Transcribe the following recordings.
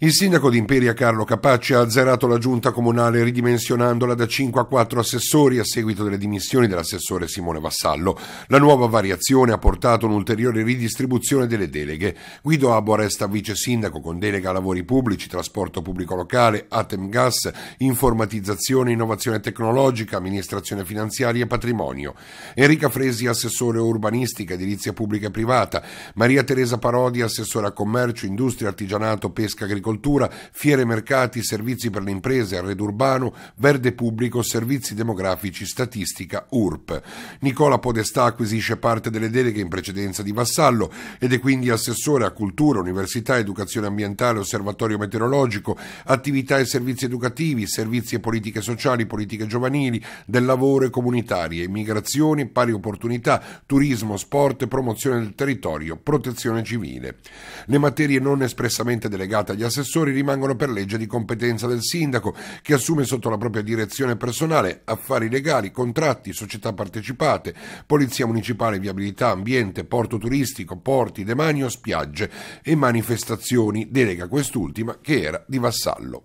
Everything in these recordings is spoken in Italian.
Il sindaco di Imperia Carlo Capacci ha azzerato la giunta comunale ridimensionandola da 5 a 4 assessori a seguito delle dimissioni dell'assessore Simone Vassallo. La nuova variazione ha portato un'ulteriore ridistribuzione delle deleghe. Guido Abo resta vice sindaco con delega a lavori pubblici, trasporto pubblico locale, Atem Gas, informatizzazione, innovazione tecnologica, amministrazione finanziaria e patrimonio. Enrica Fresi assessore urbanistica, edilizia pubblica e privata. Maria Teresa Parodi assessore a commercio, industria, artigianato, pesca, agricoltura agricoltura, fiere mercati, servizi per le imprese, arredo urbano, verde pubblico, servizi demografici, statistica, URP. Nicola Podestà acquisisce parte delle deleghe in precedenza di Vassallo ed è quindi assessore a cultura, università, educazione ambientale, osservatorio meteorologico, attività e servizi educativi, servizi e politiche sociali, politiche giovanili, del lavoro e comunitarie, immigrazioni, pari opportunità, turismo, sport, promozione del territorio, protezione civile. Le materie non espressamente delegate agli assessori assessori rimangono per legge di competenza del sindaco, che assume sotto la propria direzione personale affari legali, contratti, società partecipate, polizia municipale, viabilità, ambiente, porto turistico, porti, demanio, spiagge e manifestazioni, delega quest'ultima che era di vassallo.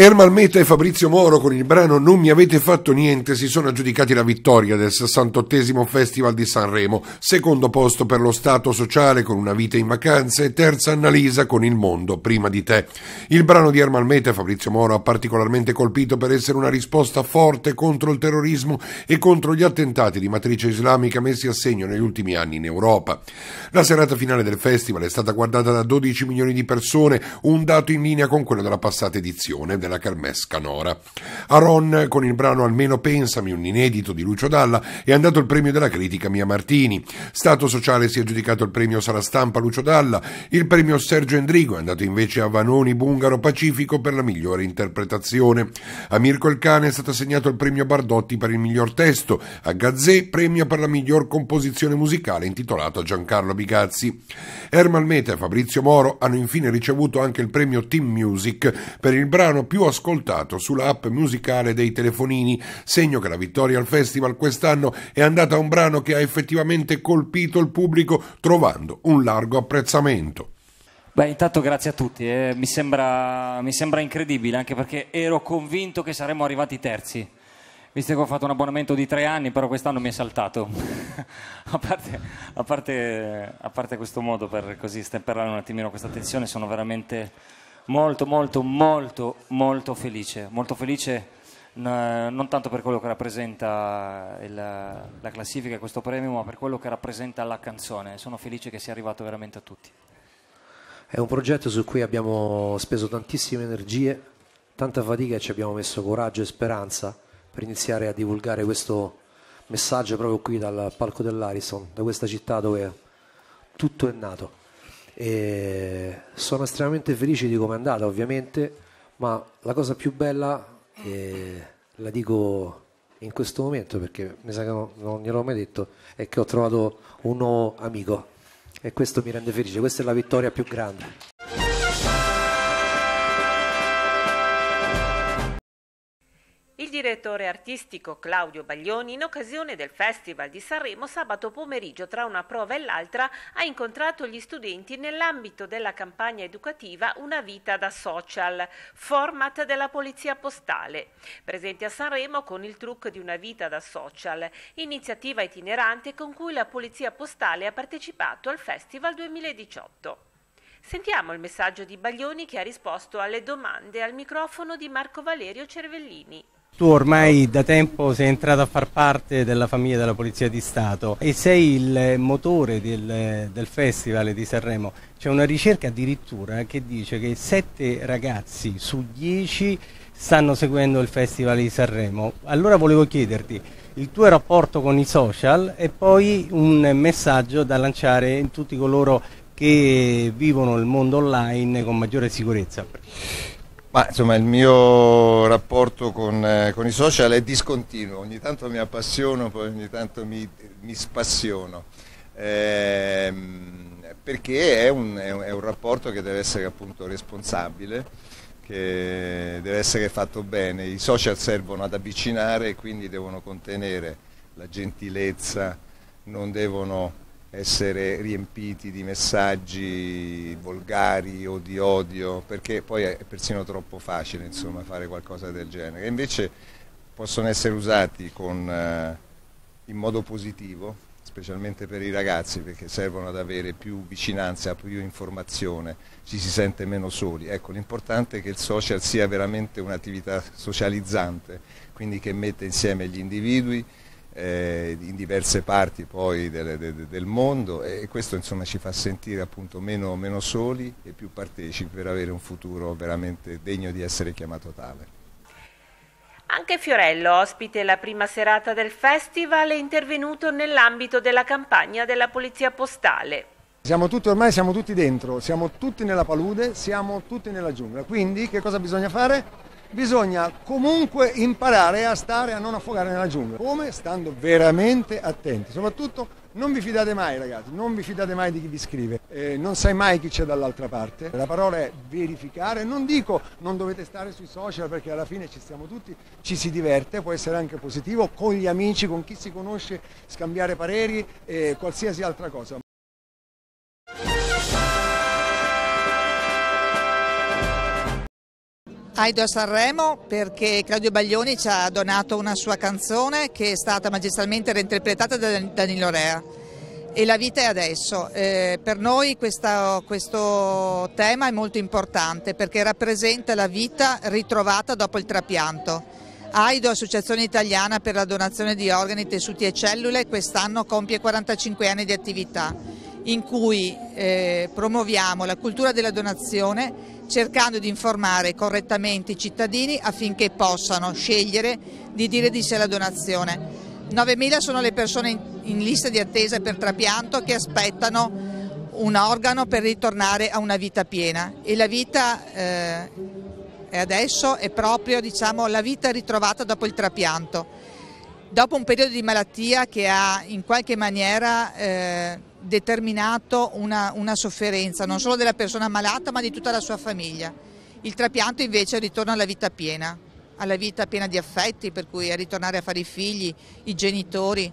Ermal Meta e Fabrizio Moro con il brano Non mi avete fatto niente si sono aggiudicati la vittoria del 68 Festival di Sanremo, secondo posto per lo Stato sociale con Una vita in vacanza e terza analisa con Il mondo prima di te. Il brano di Ermal Meta e Fabrizio Moro ha particolarmente colpito per essere una risposta forte contro il terrorismo e contro gli attentati di matrice islamica messi a segno negli ultimi anni in Europa. La serata finale del festival è stata guardata da 12 milioni di persone, un dato in linea con quello della passata edizione della Kermesse Canora. Aron, con il brano Almeno Pensami, un inedito di Lucio Dalla, è andato il premio della critica Mia Martini. Stato Sociale si è aggiudicato il premio Sala Stampa Lucio Dalla, il premio Sergio Endrigo è andato invece a Vanoni Bungaro Pacifico per la migliore interpretazione. A Mirko il Cane è stato assegnato il premio Bardotti per il miglior testo, a Gazzè premio per la miglior composizione musicale intitolato a Giancarlo Bigazzi. Ermal Meta e Fabrizio Moro hanno infine ricevuto anche il premio Team Music per il brano più più ascoltato sulla app musicale dei telefonini, segno che la vittoria al festival quest'anno è andata a un brano che ha effettivamente colpito il pubblico trovando un largo apprezzamento. Beh, intanto grazie a tutti, eh. mi, sembra, mi sembra incredibile anche perché ero convinto che saremmo arrivati terzi visto che ho fatto un abbonamento di tre anni, però quest'anno mi è saltato. a, parte, a, parte, a, parte, questo modo per così stemperare un attimino questa tensione, sono veramente molto molto molto molto felice, molto felice non tanto per quello che rappresenta il, la classifica e questo premio, ma per quello che rappresenta la canzone. Sono felice che sia arrivato veramente a tutti. È un progetto su cui abbiamo speso tantissime energie, tanta fatica e ci abbiamo messo coraggio e speranza per iniziare a divulgare questo messaggio proprio qui dal palco dell'Arison, da questa città dove tutto è nato. E sono estremamente felice di come è andata, ovviamente, ma la cosa più bella eh, la dico in questo momento perché mi sa che non, non gliel'ho mai detto è che ho trovato un nuovo amico e questo mi rende felice, questa è la vittoria più grande. direttore artistico Claudio Baglioni in occasione del Festival di Sanremo sabato pomeriggio tra una prova e l'altra ha incontrato gli studenti nell'ambito della campagna educativa Una vita da social, format della Polizia Postale. Presenti a Sanremo con il trucco di Una vita da social, iniziativa itinerante con cui la Polizia Postale ha partecipato al Festival 2018. Sentiamo il messaggio di Baglioni che ha risposto alle domande al microfono di Marco Valerio Cervellini. Tu ormai da tempo sei entrato a far parte della famiglia della Polizia di Stato e sei il motore del, del Festival di Sanremo. C'è una ricerca addirittura che dice che sette ragazzi su dieci stanno seguendo il Festival di Sanremo. Allora volevo chiederti il tuo rapporto con i social e poi un messaggio da lanciare in tutti coloro che vivono il mondo online con maggiore sicurezza. Ma insomma il mio rapporto con, eh, con, i social è discontinuo, ogni tanto mi appassiono, poi ogni tanto mi, mi spassiono, eh, perché è un, è, un, è un, rapporto che deve essere appunto responsabile, che deve essere fatto bene. I social servono ad avvicinare e quindi devono contenere la gentilezza, non devono essere riempiti di messaggi volgari o di odio, perché poi è persino troppo facile insomma, fare qualcosa del genere. Invece possono essere usati con, eh, in modo positivo, specialmente per i ragazzi, perché servono ad avere più vicinanza, più informazione, ci si sente meno soli. Ecco, l'importante è che il social sia veramente un'attività socializzante, quindi che mette insieme gli individui, eh, in diverse parti poi del, del, del, mondo e questo insomma ci fa sentire appunto meno, meno soli e più partecipi per avere un futuro veramente degno di essere chiamato tale. Anche Fiorello, ospite la prima serata del festival, è intervenuto nell'ambito della campagna della Polizia Postale. Siamo tutti ormai, siamo tutti dentro, siamo tutti nella palude, siamo tutti nella giungla, quindi che cosa bisogna fare? bisogna comunque imparare a stare a non affogare nella giungla. Come? Stando veramente attenti. Soprattutto non vi fidate mai ragazzi, non vi fidate mai di chi vi scrive, eh, non sai mai chi c'è dall'altra parte. La parola è verificare, non dico non dovete stare sui social perché alla fine ci stiamo tutti, ci si diverte, può essere anche positivo, con gli amici, con chi si conosce, scambiare pareri e qualsiasi altra cosa. Aido a Sanremo perché Claudio Baglioni ci ha donato una sua canzone che è stata magistralmente reinterpretata da Danilo Rea e la vita è adesso. Eh, per noi questa, questo tema è molto importante perché rappresenta la vita ritrovata dopo il trapianto. AIDO, Associazione Italiana per la Donazione di Organi, Tessuti e Cellule, quest'anno compie 45 anni di attività in cui eh, promuoviamo la cultura della donazione cercando di informare correttamente i cittadini affinché possano scegliere di dire di sé la donazione. 9.000 sono le persone in, in lista di attesa per trapianto che aspettano un organo per ritornare a una vita piena e la vita eh, adesso è proprio diciamo, la vita ritrovata dopo il trapianto, dopo un periodo di malattia che ha in qualche maniera eh, determinato una, una sofferenza non solo della persona malata ma di tutta la sua famiglia. Il trapianto invece ritorna alla vita piena, alla vita piena di affetti, per cui a ritornare a fare i figli, i genitori,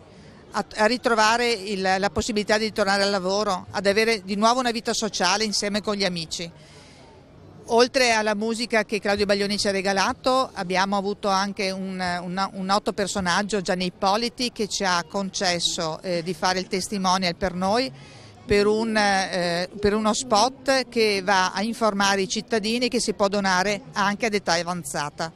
a, a ritrovare il, la possibilità di tornare al lavoro, ad avere di nuovo una vita sociale insieme con gli amici. Oltre alla musica che Claudio Baglioni ci ha regalato, abbiamo avuto anche un, un, un noto personaggio, Gianni Ippoliti, che ci ha concesso eh, di fare il testimonial per noi per, un, eh, per, uno spot che va a informare i cittadini che si può donare anche ad età avanzata.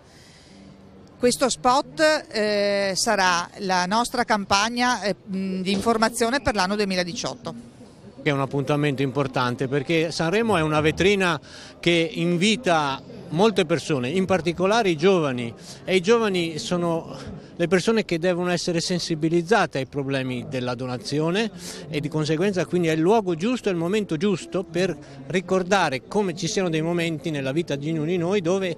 Questo spot eh, sarà la nostra campagna eh, di informazione per l'anno 2018. È un appuntamento importante perché Sanremo è una vetrina che invita molte persone, in particolare i giovani e i giovani sono le persone che devono essere sensibilizzate ai problemi della donazione e di conseguenza quindi è il luogo giusto, è il momento giusto per ricordare come ci siano dei momenti nella vita di ognuno di noi dove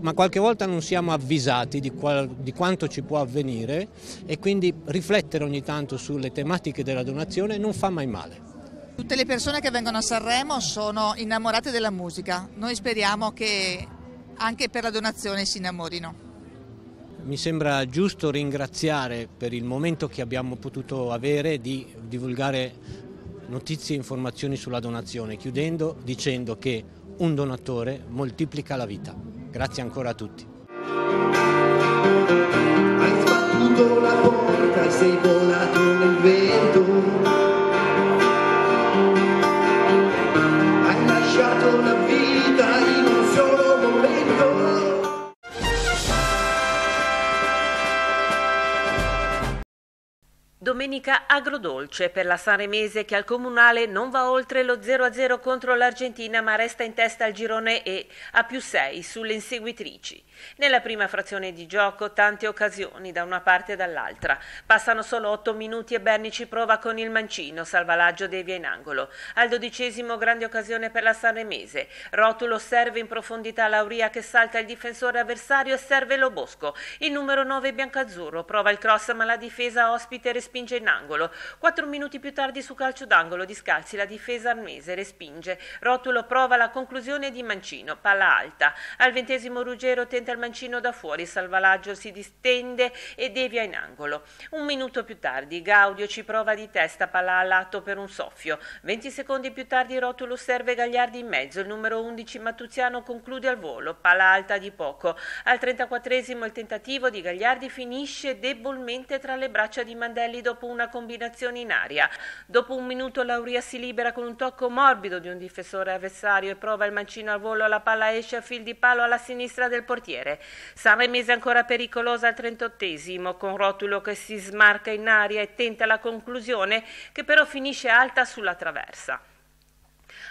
ma qualche volta non siamo avvisati di, di quanto ci può avvenire e quindi riflettere ogni tanto sulle tematiche della donazione non fa mai male. Tutte le persone che vengono a Sanremo sono innamorate della musica. Noi speriamo che anche per la donazione si innamorino. Mi sembra giusto ringraziare per il momento che abbiamo potuto avere di divulgare notizie e informazioni sulla donazione, chiudendo dicendo che un donatore moltiplica la vita. Grazie ancora a tutti. Hai sbattuto la porta, sei volato nel vento. Domenica agrodolce per la Sanremese che al Comunale non va oltre lo 0-0 contro l'Argentina ma resta in testa al girone E a più 6 sulle inseguitrici. Nella prima frazione di gioco tante occasioni da una parte e dall'altra. Passano solo 8 minuti e Bernici prova con il mancino, salvalaggio devia in angolo. Al dodicesimo grande occasione per la Sanremese. Rotulo serve in profondità Lauria che salta il difensore avversario e serve Lobosco. Il numero 9 biancazzurro prova il cross ma la difesa ospite risponde respinge in angolo. Quattro minuti più tardi su calcio d'angolo di Scalzi la difesa armese respinge. Rotulo prova la conclusione di Mancino, palla alta. Al ventesimo Ruggero tenta il Mancino da fuori, Salvalaggio si distende e devia in angolo. Un minuto più tardi Gaudio ci prova di testa, palla a lato per un soffio. Venti secondi più tardi Rotulo serve Gagliardi in mezzo, il numero 11 Mattuziano conclude al volo, palla alta di poco. Al 34 il tentativo di Gagliardi finisce debolmente tra le braccia di Mandelli Morbidelli dopo una combinazione in aria. Dopo un minuto Lauria si libera con un tocco morbido di un difensore avversario e prova il mancino al volo, la palla esce a fil di palo alla sinistra del portiere. Sanremese ancora pericolosa al 38esimo con Rotulo che si smarca in aria e tenta la conclusione che però finisce alta sulla traversa.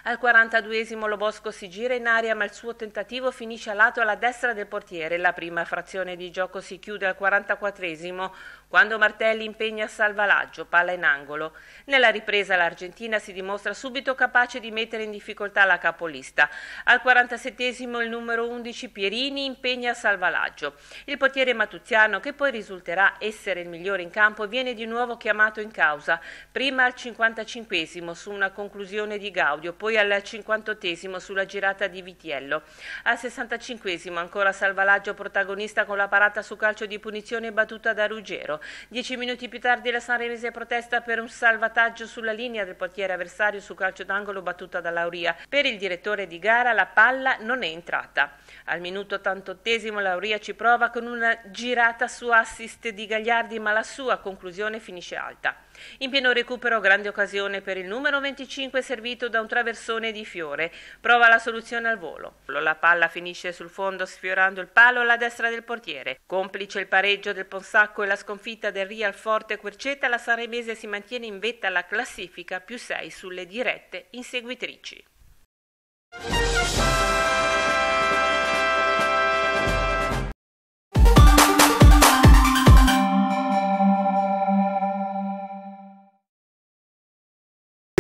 Al 42esimo lo Bosco si gira in aria ma il suo tentativo finisce a lato alla destra del portiere. La prima frazione di gioco si chiude al 44esimo quando Martelli impegna salvalaggio, palla in angolo. Nella ripresa l'Argentina si dimostra subito capace di mettere in difficoltà la capolista. Al 47esimo il numero 11 Pierini impegna salvalaggio. Il portiere Matuziano, che poi risulterà essere il migliore in campo, viene di nuovo chiamato in causa, prima al 55esimo su una conclusione di Gaudio, poi poi al 58 sulla girata di Vitiello. Al 65 ancora Salvalaggio protagonista con la parata su calcio di punizione battuta da Ruggero. Dieci minuti più tardi la Sanremese protesta per un salvataggio sulla linea del portiere avversario su calcio d'angolo battuta da Lauria. Per il direttore di gara la palla non è entrata. Al minuto 88 Lauria ci prova con una girata su assist di Gagliardi ma la sua conclusione finisce alta. In pieno recupero grande occasione per il numero 25 servito da un traversone di Fiore. Prova la soluzione al volo. La palla finisce sul fondo sfiorando il palo alla destra del portiere. Complice il pareggio del Ponsacco e la sconfitta del Real Forte Querceta, la Sanremese si mantiene in vetta alla classifica più 6 sulle dirette inseguitrici.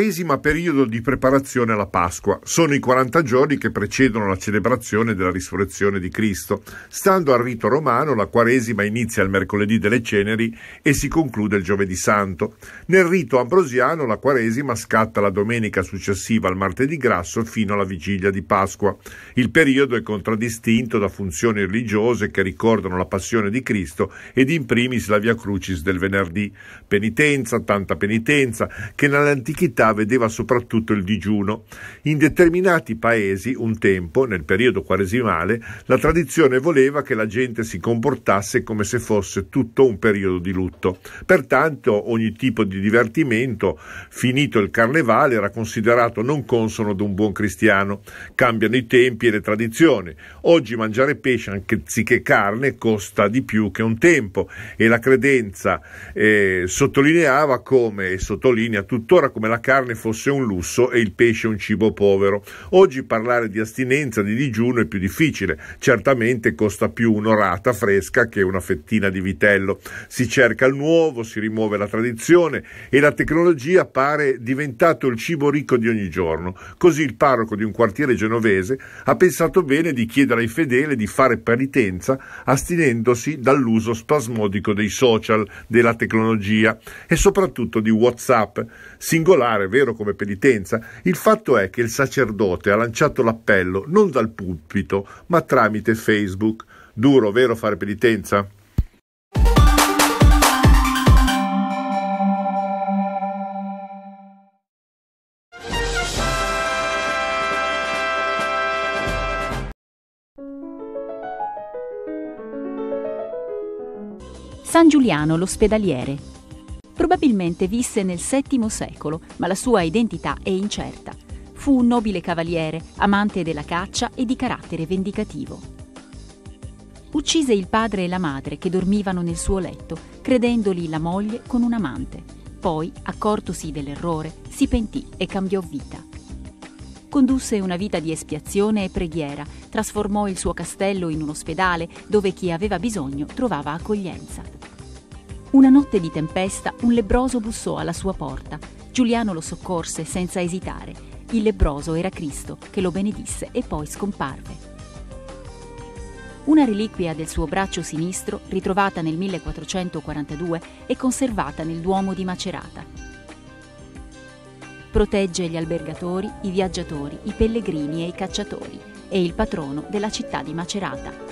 quarantesima periodo di preparazione alla Pasqua. Sono i 40 giorni che precedono la celebrazione della risurrezione di Cristo. Stando al rito romano, la quaresima inizia il mercoledì delle ceneri e si conclude il giovedì santo. Nel rito ambrosiano, la quaresima scatta la domenica successiva al martedì grasso fino alla vigilia di Pasqua. Il periodo è contraddistinto da funzioni religiose che ricordano la passione di Cristo ed in primis la via crucis del venerdì. Penitenza, tanta penitenza, che nell'antichità vedeva soprattutto il digiuno. In determinati paesi, un tempo, nel periodo quaresimale, la tradizione voleva che la gente si comportasse come se fosse tutto un periodo di lutto. Pertanto ogni tipo di divertimento, finito il carnevale, era considerato non consono ad un buon cristiano. Cambiano i tempi e le tradizioni. Oggi mangiare pesce anziché carne costa di più che un tempo e la credenza eh, sottolineava come, e sottolinea tuttora, come la carne carne fosse un lusso e il pesce un cibo povero. Oggi parlare di astinenza, di digiuno è più difficile, certamente costa più un'orata fresca che una fettina di vitello. Si cerca il nuovo, si rimuove la tradizione e la tecnologia pare diventato il cibo ricco di ogni giorno. Così il parroco di un quartiere genovese ha pensato bene di chiedere ai fedeli di fare penitenza astinendosi dall'uso spasmodico dei social, della tecnologia e soprattutto di WhatsApp, singolare, vero? vero come penitenza, il fatto è che il sacerdote ha lanciato l'appello non dal pulpito, ma tramite Facebook. Duro, vero fare penitenza? San Giuliano l'ospedaliere, probabilmente visse nel VII secolo, ma la sua identità è incerta. Fu un nobile cavaliere, amante della caccia e di carattere vendicativo. Uccise il padre e la madre che dormivano nel suo letto, credendoli la moglie con un amante. Poi, accortosi dell'errore, si pentì e cambiò vita condusse una vita di espiazione e preghiera, trasformò il suo castello in un ospedale dove chi aveva bisogno trovava accoglienza. Una notte di tempesta un lebroso bussò alla sua porta. Giuliano lo soccorse senza esitare. Il lebroso era Cristo, che lo benedisse e poi scomparve. Una reliquia del suo braccio sinistro, ritrovata nel 1442, è conservata nel Duomo di Macerata. Protegge gli albergatori, i viaggiatori, i pellegrini e i cacciatori. È il patrono della città di Macerata.